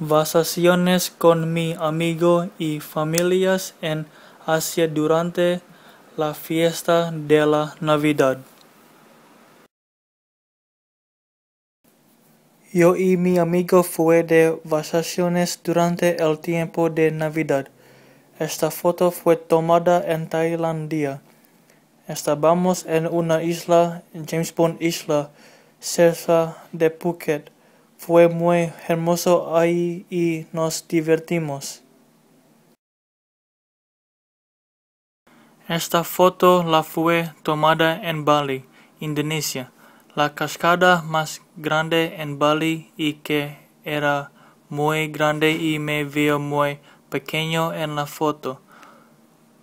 vacaciones con mi amigo y familias en Asia durante la fiesta de la Navidad. Yo y mi amigo fue de vacaciones durante el tiempo de Navidad. Esta foto fue tomada en Tailandia. Estábamos en una isla, James Bond Isla, cerca de Phuket. Fue muy hermoso ahí y nos divertimos. Esta foto la fue tomada en Bali, Indonesia, la cascada más grande en Bali y que era muy grande y me vio muy pequeño en la foto.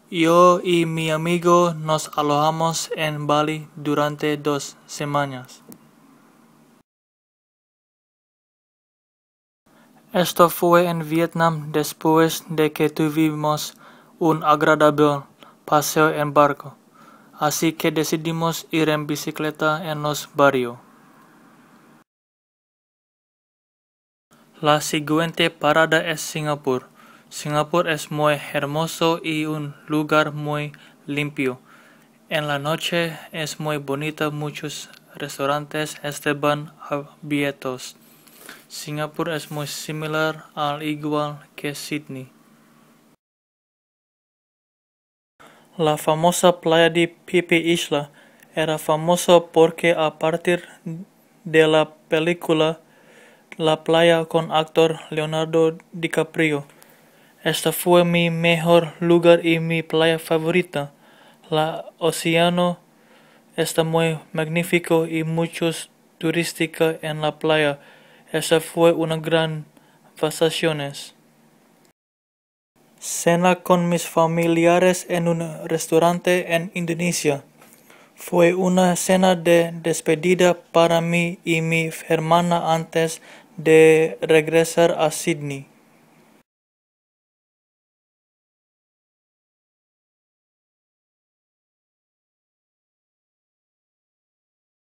Yo y mi amigo nos alojamos en Bali durante dos semanas. Esto fue en Vietnam después de que tuvimos un agradable paseo en barco, así que decidimos ir en bicicleta en los barrios. La siguiente parada es Singapur. Singapur es muy hermoso y un lugar muy limpio. En la noche es muy bonita, muchos restaurantes esteban abiertos. Singapur es muy similar al igual que Sydney. La famosa playa de Pipi Isla era famosa porque a partir de la película La playa con actor Leonardo DiCaprio. Esta fue mi mejor lugar y mi playa favorita. La océano está muy magnífico y muchos turística en la playa. Esa fue una gran vacaciones. Cena con mis familiares en un restaurante en Indonesia. Fue una cena de despedida para mí y mi hermana antes de regresar a Sydney.